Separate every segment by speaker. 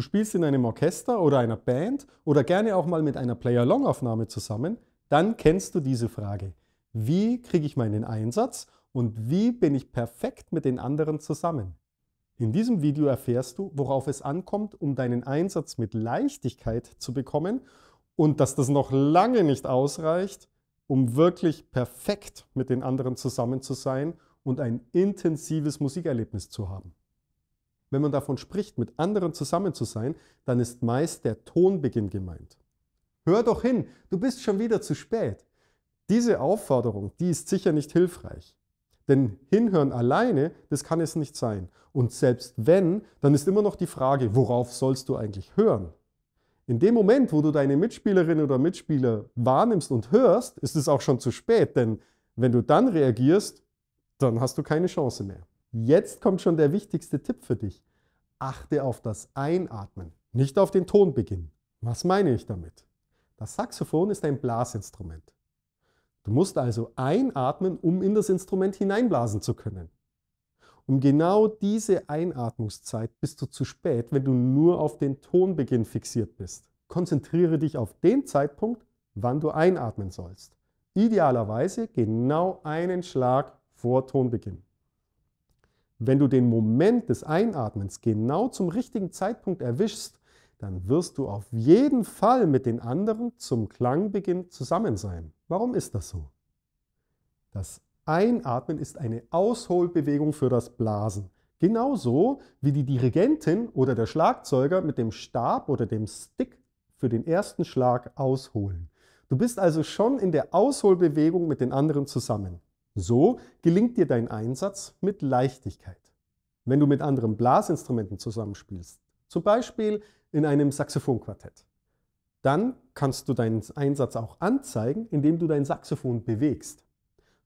Speaker 1: Du spielst in einem Orchester oder einer Band oder gerne auch mal mit einer Play-Along-Aufnahme zusammen, dann kennst du diese Frage. Wie kriege ich meinen Einsatz und wie bin ich perfekt mit den anderen zusammen? In diesem Video erfährst du, worauf es ankommt, um deinen Einsatz mit Leichtigkeit zu bekommen und dass das noch lange nicht ausreicht, um wirklich perfekt mit den anderen zusammen zu sein und ein intensives Musikerlebnis zu haben. Wenn man davon spricht, mit anderen zusammen zu sein, dann ist meist der Tonbeginn gemeint. Hör doch hin, du bist schon wieder zu spät. Diese Aufforderung, die ist sicher nicht hilfreich. Denn hinhören alleine, das kann es nicht sein. Und selbst wenn, dann ist immer noch die Frage, worauf sollst du eigentlich hören? In dem Moment, wo du deine Mitspielerin oder Mitspieler wahrnimmst und hörst, ist es auch schon zu spät, denn wenn du dann reagierst, dann hast du keine Chance mehr. Jetzt kommt schon der wichtigste Tipp für dich. Achte auf das Einatmen, nicht auf den Tonbeginn. Was meine ich damit? Das Saxophon ist ein Blasinstrument. Du musst also einatmen, um in das Instrument hineinblasen zu können. Um genau diese Einatmungszeit bist du zu spät, wenn du nur auf den Tonbeginn fixiert bist. Konzentriere dich auf den Zeitpunkt, wann du einatmen sollst. Idealerweise genau einen Schlag vor Tonbeginn. Wenn du den Moment des Einatmens genau zum richtigen Zeitpunkt erwischst, dann wirst du auf jeden Fall mit den anderen zum Klangbeginn zusammen sein. Warum ist das so? Das Einatmen ist eine Ausholbewegung für das Blasen. Genauso wie die Dirigentin oder der Schlagzeuger mit dem Stab oder dem Stick für den ersten Schlag ausholen. Du bist also schon in der Ausholbewegung mit den anderen zusammen. So gelingt dir dein Einsatz mit Leichtigkeit. Wenn du mit anderen Blasinstrumenten zusammenspielst, zum Beispiel in einem Saxophonquartett, dann kannst du deinen Einsatz auch anzeigen, indem du dein Saxophon bewegst.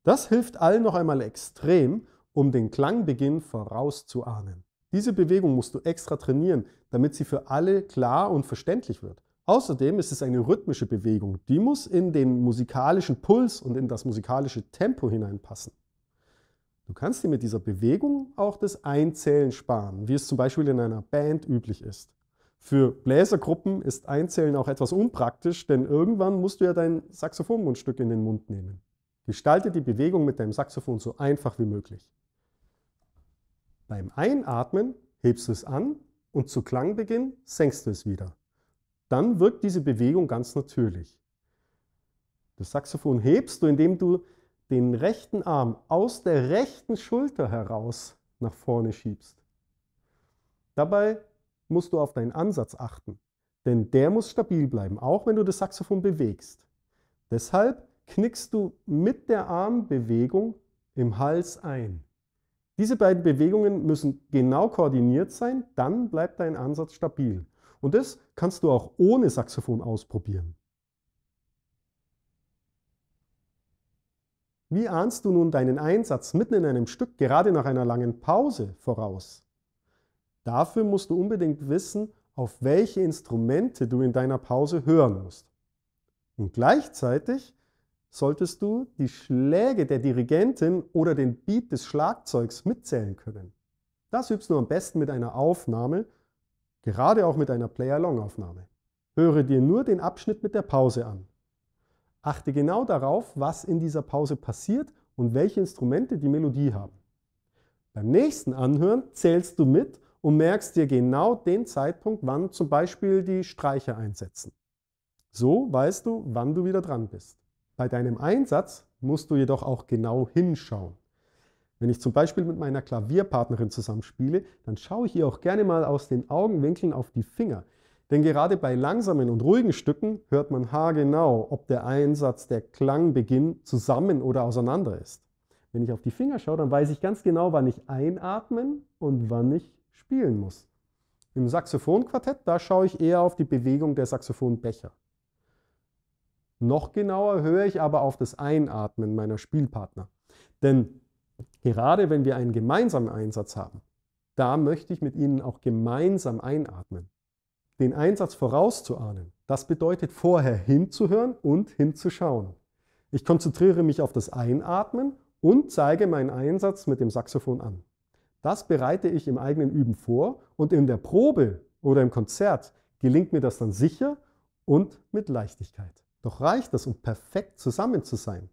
Speaker 1: Das hilft allen noch einmal extrem, um den Klangbeginn vorauszuahnen. Diese Bewegung musst du extra trainieren, damit sie für alle klar und verständlich wird Außerdem ist es eine rhythmische Bewegung, die muss in den musikalischen Puls und in das musikalische Tempo hineinpassen. Du kannst dir mit dieser Bewegung auch das Einzählen sparen, wie es zum Beispiel in einer Band üblich ist. Für Bläsergruppen ist Einzählen auch etwas unpraktisch, denn irgendwann musst du ja dein Saxophonmundstück in den Mund nehmen. Gestalte die Bewegung mit deinem Saxophon so einfach wie möglich. Beim Einatmen hebst du es an und zu Klangbeginn senkst du es wieder dann wirkt diese Bewegung ganz natürlich. Das Saxophon hebst du, indem du den rechten Arm aus der rechten Schulter heraus nach vorne schiebst. Dabei musst du auf deinen Ansatz achten, denn der muss stabil bleiben, auch wenn du das Saxophon bewegst. Deshalb knickst du mit der Armbewegung im Hals ein. Diese beiden Bewegungen müssen genau koordiniert sein, dann bleibt dein Ansatz stabil. Und das kannst du auch ohne Saxophon ausprobieren. Wie ahnst du nun deinen Einsatz mitten in einem Stück, gerade nach einer langen Pause, voraus? Dafür musst du unbedingt wissen, auf welche Instrumente du in deiner Pause hören musst. Und gleichzeitig solltest du die Schläge der Dirigentin oder den Beat des Schlagzeugs mitzählen können. Das übst du am besten mit einer Aufnahme Gerade auch mit einer Play-Along-Aufnahme. Höre dir nur den Abschnitt mit der Pause an. Achte genau darauf, was in dieser Pause passiert und welche Instrumente die Melodie haben. Beim nächsten Anhören zählst du mit und merkst dir genau den Zeitpunkt, wann zum Beispiel die Streicher einsetzen. So weißt du, wann du wieder dran bist. Bei deinem Einsatz musst du jedoch auch genau hinschauen. Wenn ich zum Beispiel mit meiner Klavierpartnerin zusammenspiele, dann schaue ich ihr auch gerne mal aus den Augenwinkeln auf die Finger. Denn gerade bei langsamen und ruhigen Stücken hört man haargenau, ob der Einsatz, der Klangbeginn zusammen oder auseinander ist. Wenn ich auf die Finger schaue, dann weiß ich ganz genau, wann ich einatmen und wann ich spielen muss. Im Saxophonquartett, da schaue ich eher auf die Bewegung der Saxophonbecher. Noch genauer höre ich aber auf das Einatmen meiner Spielpartner. Denn Gerade wenn wir einen gemeinsamen Einsatz haben, da möchte ich mit Ihnen auch gemeinsam einatmen. Den Einsatz vorauszuahnen, das bedeutet vorher hinzuhören und hinzuschauen. Ich konzentriere mich auf das Einatmen und zeige meinen Einsatz mit dem Saxophon an. Das bereite ich im eigenen Üben vor und in der Probe oder im Konzert gelingt mir das dann sicher und mit Leichtigkeit. Doch reicht das, um perfekt zusammen zu sein?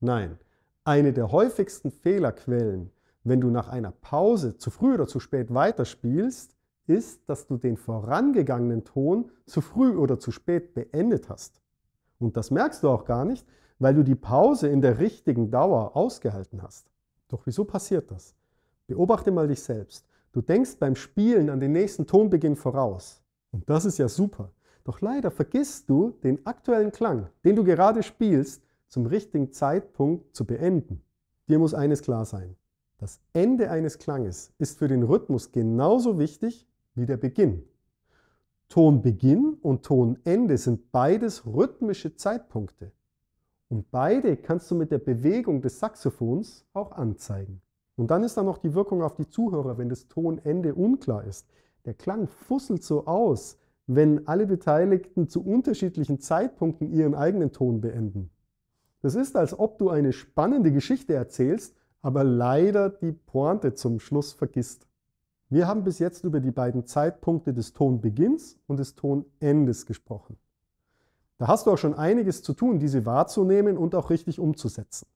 Speaker 1: Nein, eine der häufigsten Fehlerquellen, wenn du nach einer Pause zu früh oder zu spät weiterspielst, ist, dass du den vorangegangenen Ton zu früh oder zu spät beendet hast. Und das merkst du auch gar nicht, weil du die Pause in der richtigen Dauer ausgehalten hast. Doch wieso passiert das? Beobachte mal dich selbst. Du denkst beim Spielen an den nächsten Tonbeginn voraus. Und das ist ja super. Doch leider vergisst du den aktuellen Klang, den du gerade spielst zum richtigen Zeitpunkt zu beenden. Dir muss eines klar sein. Das Ende eines Klanges ist für den Rhythmus genauso wichtig wie der Beginn. Tonbeginn und Tonende sind beides rhythmische Zeitpunkte. Und beide kannst du mit der Bewegung des Saxophons auch anzeigen. Und dann ist da noch die Wirkung auf die Zuhörer, wenn das Tonende unklar ist. Der Klang fusselt so aus, wenn alle Beteiligten zu unterschiedlichen Zeitpunkten ihren eigenen Ton beenden. Das ist, als ob du eine spannende Geschichte erzählst, aber leider die Pointe zum Schluss vergisst. Wir haben bis jetzt über die beiden Zeitpunkte des Tonbeginns und des Tonendes gesprochen. Da hast du auch schon einiges zu tun, diese wahrzunehmen und auch richtig umzusetzen.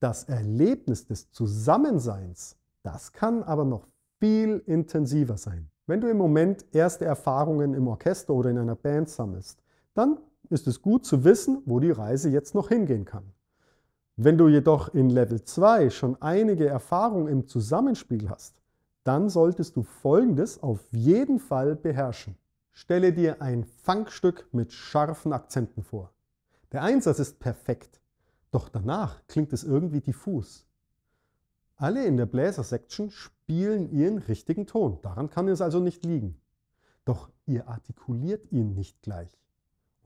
Speaker 1: Das Erlebnis des Zusammenseins, das kann aber noch viel intensiver sein. Wenn du im Moment erste Erfahrungen im Orchester oder in einer Band sammelst, dann ist es gut zu wissen, wo die Reise jetzt noch hingehen kann. Wenn du jedoch in Level 2 schon einige Erfahrung im Zusammenspiel hast, dann solltest du Folgendes auf jeden Fall beherrschen. Stelle dir ein Fangstück mit scharfen Akzenten vor. Der Einsatz ist perfekt, doch danach klingt es irgendwie diffus. Alle in der Bläser-Section spielen ihren richtigen Ton, daran kann es also nicht liegen. Doch ihr artikuliert ihn nicht gleich.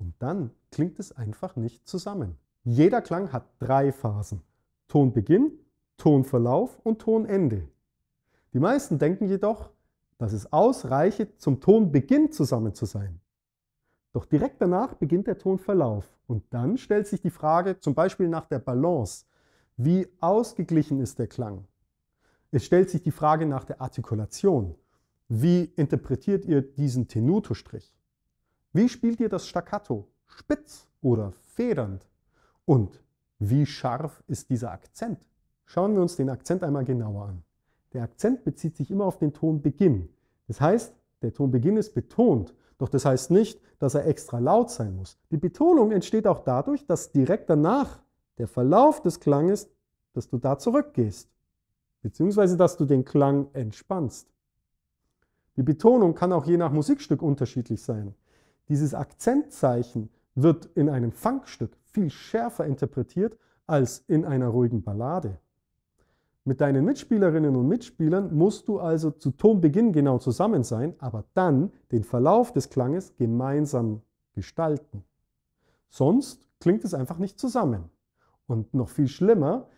Speaker 1: Und dann klingt es einfach nicht zusammen. Jeder Klang hat drei Phasen. Tonbeginn, Tonverlauf und Tonende. Die meisten denken jedoch, dass es ausreiche, zum Tonbeginn zusammen zu sein. Doch direkt danach beginnt der Tonverlauf. Und dann stellt sich die Frage zum Beispiel nach der Balance. Wie ausgeglichen ist der Klang? Es stellt sich die Frage nach der Artikulation. Wie interpretiert ihr diesen Tenuto-Strich? Wie spielt ihr das Staccato? Spitz oder federnd? Und wie scharf ist dieser Akzent? Schauen wir uns den Akzent einmal genauer an. Der Akzent bezieht sich immer auf den Tonbeginn. Das heißt, der Tonbeginn ist betont, doch das heißt nicht, dass er extra laut sein muss. Die Betonung entsteht auch dadurch, dass direkt danach der Verlauf des Klanges, dass du da zurückgehst, beziehungsweise dass du den Klang entspannst. Die Betonung kann auch je nach Musikstück unterschiedlich sein. Dieses Akzentzeichen wird in einem Funkstück viel schärfer interpretiert als in einer ruhigen Ballade. Mit deinen Mitspielerinnen und Mitspielern musst du also zu Tonbeginn genau zusammen sein, aber dann den Verlauf des Klanges gemeinsam gestalten. Sonst klingt es einfach nicht zusammen. Und noch viel schlimmer,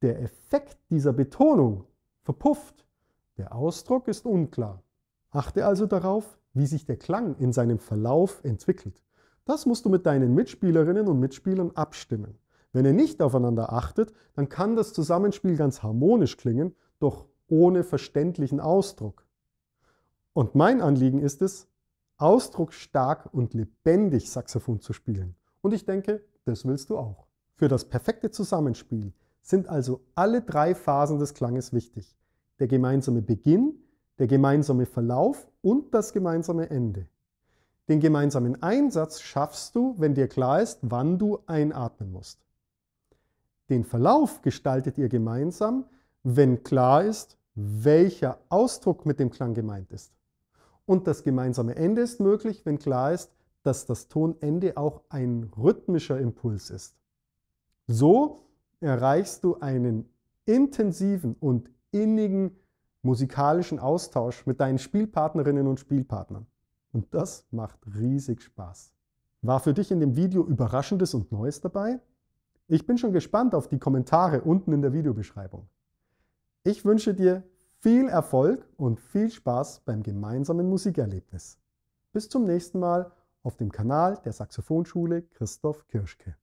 Speaker 1: der Effekt dieser Betonung verpufft. Der Ausdruck ist unklar. Achte also darauf, wie sich der Klang in seinem Verlauf entwickelt. Das musst du mit deinen Mitspielerinnen und Mitspielern abstimmen. Wenn ihr nicht aufeinander achtet, dann kann das Zusammenspiel ganz harmonisch klingen, doch ohne verständlichen Ausdruck. Und mein Anliegen ist es, ausdrucksstark und lebendig Saxophon zu spielen. Und ich denke, das willst du auch. Für das perfekte Zusammenspiel sind also alle drei Phasen des Klanges wichtig. Der gemeinsame Beginn, der gemeinsame Verlauf und das gemeinsame Ende. Den gemeinsamen Einsatz schaffst du, wenn dir klar ist, wann du einatmen musst. Den Verlauf gestaltet ihr gemeinsam, wenn klar ist, welcher Ausdruck mit dem Klang gemeint ist. Und das gemeinsame Ende ist möglich, wenn klar ist, dass das Tonende auch ein rhythmischer Impuls ist. So erreichst du einen intensiven und innigen musikalischen Austausch mit deinen Spielpartnerinnen und Spielpartnern. Und das macht riesig Spaß. War für dich in dem Video Überraschendes und Neues dabei? Ich bin schon gespannt auf die Kommentare unten in der Videobeschreibung. Ich wünsche dir viel Erfolg und viel Spaß beim gemeinsamen Musikerlebnis. Bis zum nächsten Mal auf dem Kanal der Saxophonschule Christoph Kirschke.